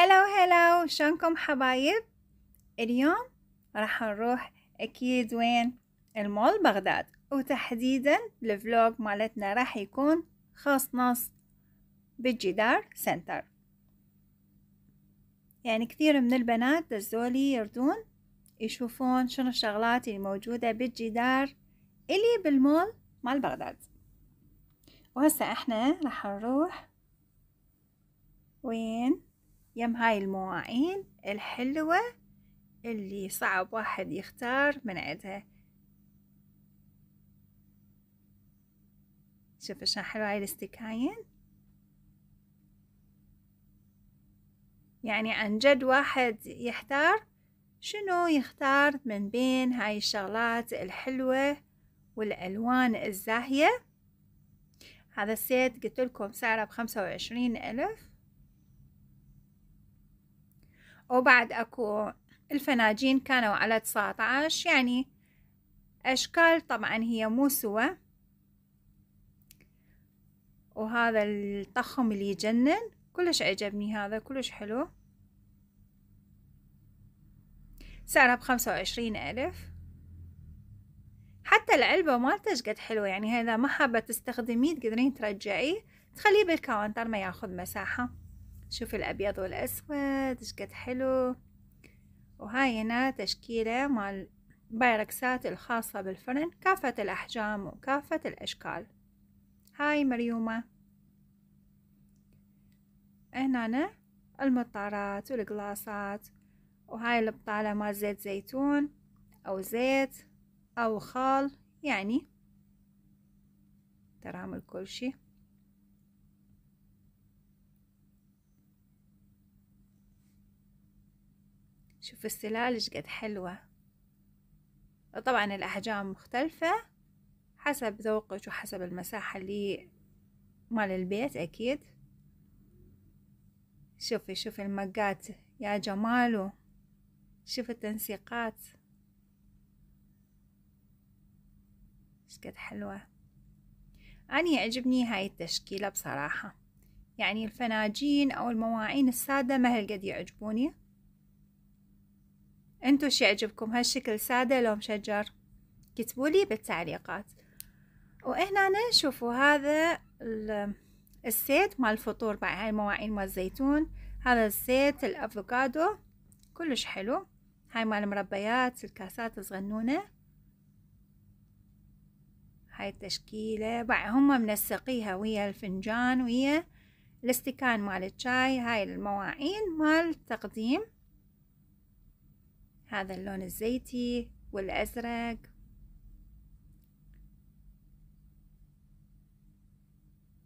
هلا هلو شلونكم حبايب اليوم راح نروح اكيد وين المول بغداد وتحديدا الفلوج مالتنا راح يكون خاص نص بالجدار سنتر يعني كثير من البنات دزولي يردون يشوفون شنو الشغلات الموجودة بالجدار اللي بالمول مال بغداد وهسه احنا راح نروح وين يم هاي المواعين الحلوة اللي صعب واحد يختار من عندها شوف شلون حلوة هاي الاستكاين يعني عن جد واحد يحتار شنو يختار من بين هاي الشغلات الحلوة والألوان الزاهية هذا السيت قلت لكم سعره بخمسة وعشرين ألف وبعد أكو الفناجين كانوا على 19 يعني أشكال طبعا هي مو سوى وهذا الطخم اللي يجنن كلش عجبني هذا كلش حلو سعره بخمسة وعشرين ألف حتى العلبة مالته قد حلوة يعني هذا ما حابة تستخدميه تقدرين ترجعيه تخليه بالكاونتر ما ياخذ مساحة شوف الابيض والاسود ايش قد حلو وهاي هنا تشكيله مال بايركسات الخاصة بالفرن كافة الأحجام وكافة الأشكال هاي مريومة هنا المطارات والقلاصات وهاي البطالة مال زيت زيتون أو زيت أو خال يعني ترامل كل شيء شوف السلال قد حلوة طبعا الأحجام مختلفة حسب ذوقك وحسب المساحة اللي مال البيت أكيد شوفي شوفي المقات يا جماله شوفي التنسيقات شقد حلوة أنا يعجبني هاي التشكيلة بصراحة يعني الفناجين أو المواعين السادة ما قد يعجبوني انتو شي عجبكم هالشكل سادة لو مشجر كتبولي بالتعليقات وهنا شوفوا هذا الزيت مال الفطور مع هاي المواعين مال الزيتون هذا الزيت الافوكادو كلش حلو هاي مال المربيات الكاسات الصغنونه هاي التشكيله بعد هم منسقيها ويا الفنجان ويا الاستكان مال الشاي هاي المواعين مال التقديم هذا اللون الزيتي والأزرق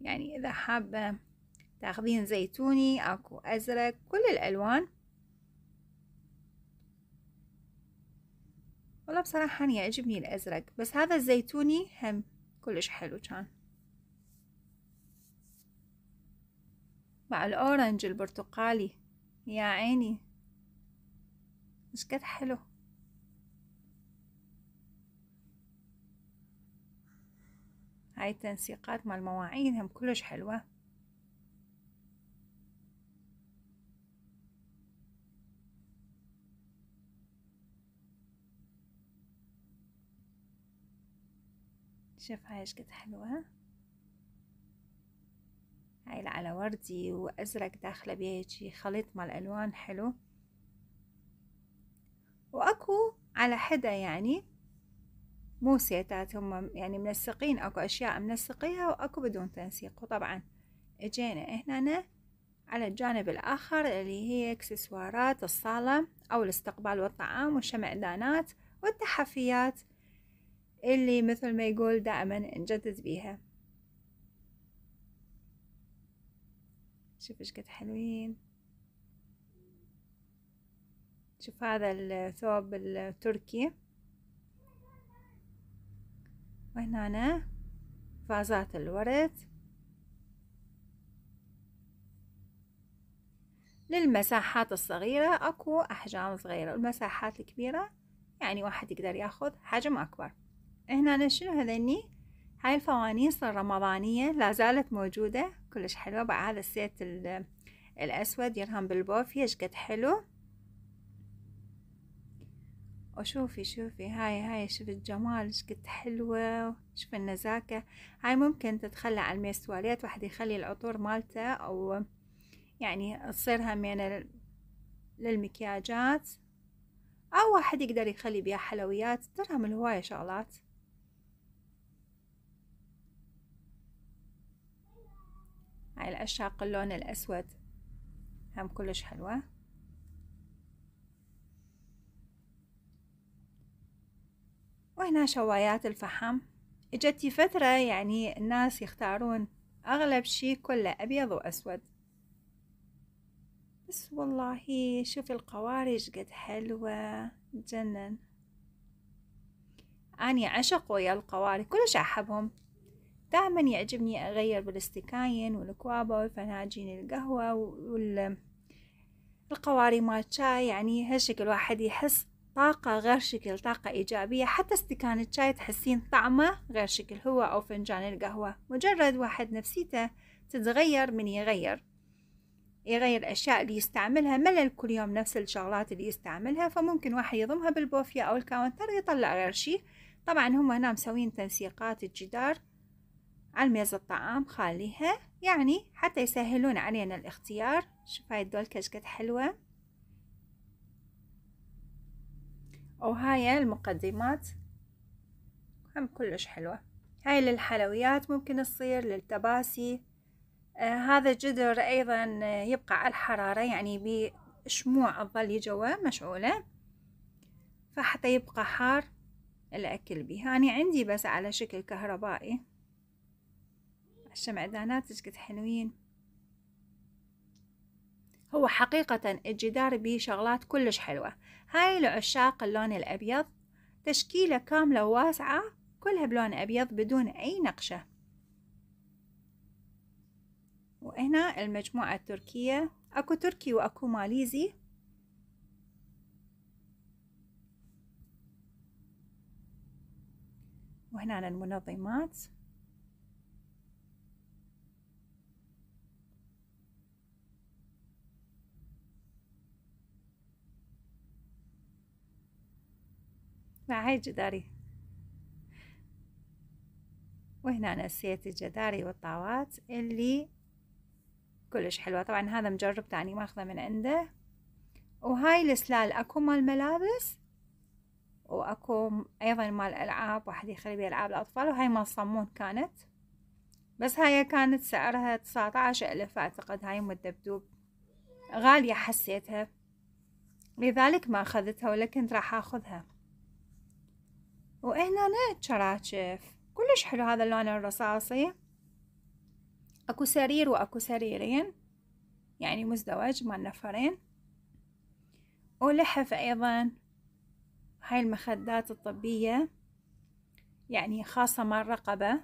يعني إذا حابة تاخذين زيتوني أكو أزرق كل الألوان والله بصراحة أنا يعجبني الأزرق بس هذا الزيتوني هم كلش حلو كان مع الأورنج البرتقالي يا عيني مش كده حلو هاي التنسيقات مع المواعين هم كلش حلوة شوف هاي شكد حلوة هاي على وردي وأزرق داخلة بيه خليط مع الألوان حلو اكو على حدا يعني مو سيتات هم يعني منسقين اكو اشياء منسقيها واكو بدون تنسيق وطبعا اجينا هنا على الجانب الاخر اللي هي اكسسوارات الصالة او الاستقبال والطعام والشمعدانات والتحفيات اللي مثل ما يقول دائما نجدد بيها شوف ايش قد حلوين شوف هذا الثوب التركي وهنا أنا فازات الورد للمساحات الصغيرة أكو أحجام صغيرة والمساحات الكبيرة يعني واحد يقدر ياخذ حجم أكبر هنا أنا شنو هذني هاي الفوانيس الرمضانية لا زالت موجودة كلش حلوة بعد هذا السيت الأسود يرهم بالبوف قد حلو وشوفي شوفي هاي هاي شوف الجمال ايش قد حلوة شوف النزاكة هاي ممكن تتخلى عن الميستواليات واحد يخلي العطور مالته أو يعني تصير من للمكياجات أو واحد يقدر يخلي بيها حلويات من الهواية شغلات هاي العشاق اللون الأسود هم كلش حلوة وهنا شوايات الفحم اجتي فترة يعني الناس يختارون أغلب شي كله أبيض وأسود بس والله شوف القوارج قد حلوة تجنن أني عشق ويا القوارج كلش أحبهم دائما يعجبني أغير بالاستكاين والكوابة والفناجين القهوة والقواري مال شاي يعني هالشكل الواحد يحس طاقة غير شكل طاقة إيجابية حتى استكان الشاي تحسين طعمه غير شكل هو أو فنجان القهوة مجرد واحد نفسيته تتغير من يغير يغير الأشياء اللي يستعملها ملل كل يوم نفس الشغلات اللي يستعملها فممكن واحد يضمها بالبوفية أو الكاونتر يطلع غير شي طبعا هم هنا مسوين تنسيقات الجدار على ميز الطعام خاليها يعني حتى يسهلون علينا الاختيار شوف هاي الدول كشكت حلوة وهاي المقدمات هم كلش حلوة هاي للحلويات ممكن تصير للتباسي آه هذا الجدر أيضا يبقى على الحرارة يعني بشموع الظل جوا مشعولة فحتى يبقى حار الأكل بيه أنا عندي بس على شكل كهربائي الشمعدانات قد حلوين هو حقيقة الجدار بيه شغلات كلش حلوة هاي لعشاق اللون الأبيض تشكيلة كاملة واسعة كلها بلون أبيض بدون أي نقشة وهنا المجموعة التركية أكو تركي وأكو ماليزي وهنا المنظمات مع هاي وهنا نسيت الجداري والطاوات اللي كلش حلوة طبعا هذا مجرب تاني ماخذه من عنده وهاي السلال اكو مال ملابس واكو ايضا مال العاب واحد يخلي بيه العاب الاطفال وهاي مال صمون كانت بس هاي كانت سعرها تسعة ألف أعتقد هاي مدبدوب الدبدوب غالية حسيتها لذلك ما أخذتها ولا كنت راح أخذها وهنا تشراكف كلش حلو هذا اللون الرصاصي اكو سرير واكو سريرين يعني مزدوج مال نفرين ولحف ايضا هاي المخدات الطبية يعني خاصة مال الرقبة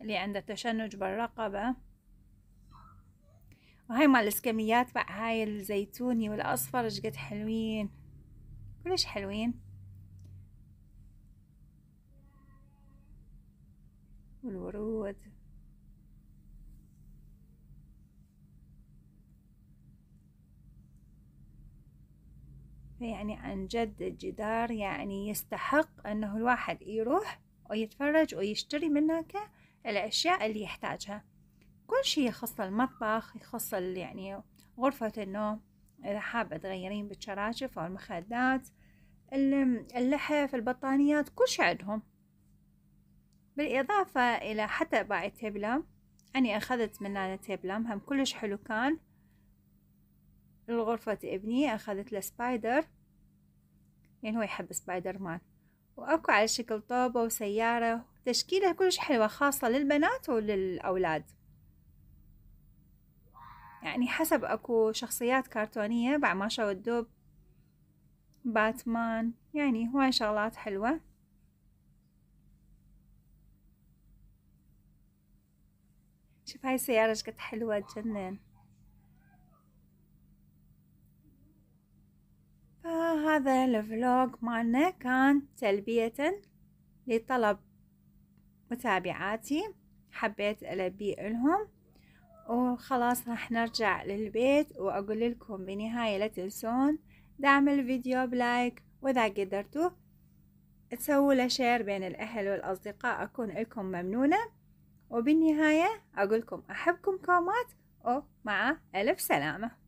اللي عنده تشنج بالرقبة وهاي مال الاسكميات بقى هاي الزيتوني والاصفر شقد حلوين كلش حلوين والورود يعني عن جد الجدار يعني يستحق أنه الواحد يروح ويتفرج ويشتري منك الأشياء اللي يحتاجها كل شيء يخص المطبخ يخص يعني غرفة النوم إذا حابة تغيرين بالشراشف أو المخدات اللحف البطانيات كل شيء عندهم بالإضافة إلى حتى باعي تيبلام أني أخذت من لانا تيبلام هم كلش حلو كان لغرفة ابني أخذت له سبايدر لأن يعني هو يحب سبايدر مان وأكو على شكل طوبة وسيارة تشكيلها كلش حلوة خاصة للبنات وللأولاد يعني حسب أكو شخصيات كرتونية بعد ما شو الدب باتمان يعني هواي شغلات حلوة شوف هاي السيارة شكت حلوة تجنن فهذا الفلوج مالنا كان تلبية لطلب متابعاتي حبيت ألبي لهم وخلاص راح نرجع للبيت وأقول لكم بنهاية لا تنسون دعم الفيديو بلايك وإذا قدرتوا تسووا له شير بين الأهل والأصدقاء أكون لكم ممنونة وبالنهاية أقولكم أحبكم كومات ومع ألف سلامة